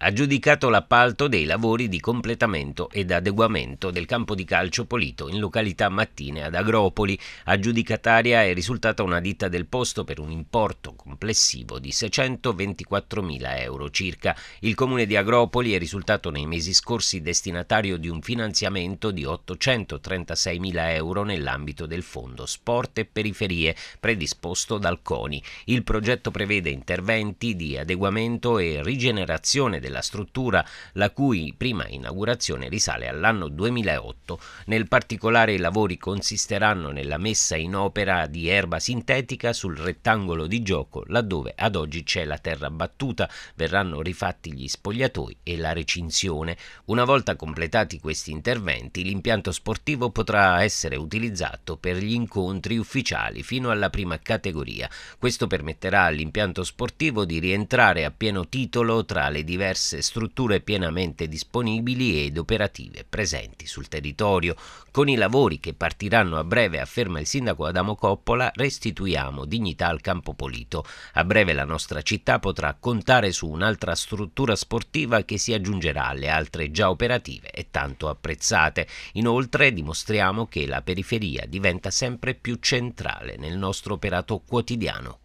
aggiudicato l'appalto dei lavori di completamento ed adeguamento del campo di calcio Polito in località Mattine ad Agropoli. Aggiudicataria è risultata una ditta del posto per un importo complessivo di 624.000 euro circa. Il comune di Agropoli è risultato nei mesi scorsi destinatario di un finanziamento di 836.000 euro nell'ambito del fondo Sport e Periferie predisposto dal CONI. Il progetto prevede interventi di adeguamento e rigenerazione del della struttura, la cui prima inaugurazione risale all'anno 2008. Nel particolare i lavori consisteranno nella messa in opera di erba sintetica sul rettangolo di gioco, laddove ad oggi c'è la terra battuta, verranno rifatti gli spogliatoi e la recinzione. Una volta completati questi interventi, l'impianto sportivo potrà essere utilizzato per gli incontri ufficiali fino alla prima categoria. Questo permetterà all'impianto sportivo di rientrare a pieno titolo tra le diverse complesse strutture pienamente disponibili ed operative presenti sul territorio. Con i lavori che partiranno a breve, afferma il sindaco Adamo Coppola, restituiamo dignità al campo polito. A breve la nostra città potrà contare su un'altra struttura sportiva che si aggiungerà alle altre già operative e tanto apprezzate. Inoltre dimostriamo che la periferia diventa sempre più centrale nel nostro operato quotidiano.